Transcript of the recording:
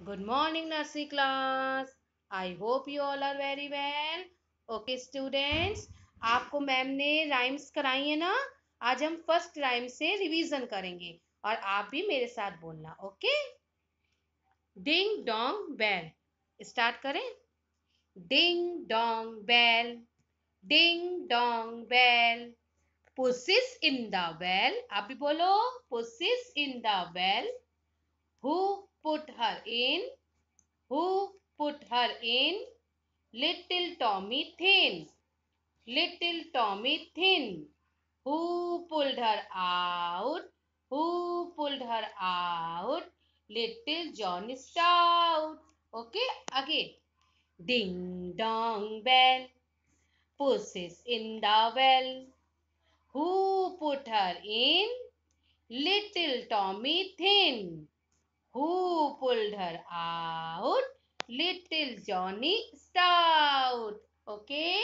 Good morning nursery class. I hope you all are very well. Okay students, आपको ma'am ने rhymes कराई है ना आज हम फर्स्ट राइम से रिवीजन करेंगे और आप भी मेरे साथ बोलना okay ding dong bell start करें ding dong bell ding dong bell pussy's in the bell आप भी बोलो pussy's in the bell put her in? Who put her in? Little Tommy Thin. Little Tommy Thin. Who pulled her out? Who pulled her out? Little john Stout. Okay, again. Ding dong bell. Puss in the well. Who put her in? Little Tommy Thin. Who pulled her out? Little Johnny Stout. Okay.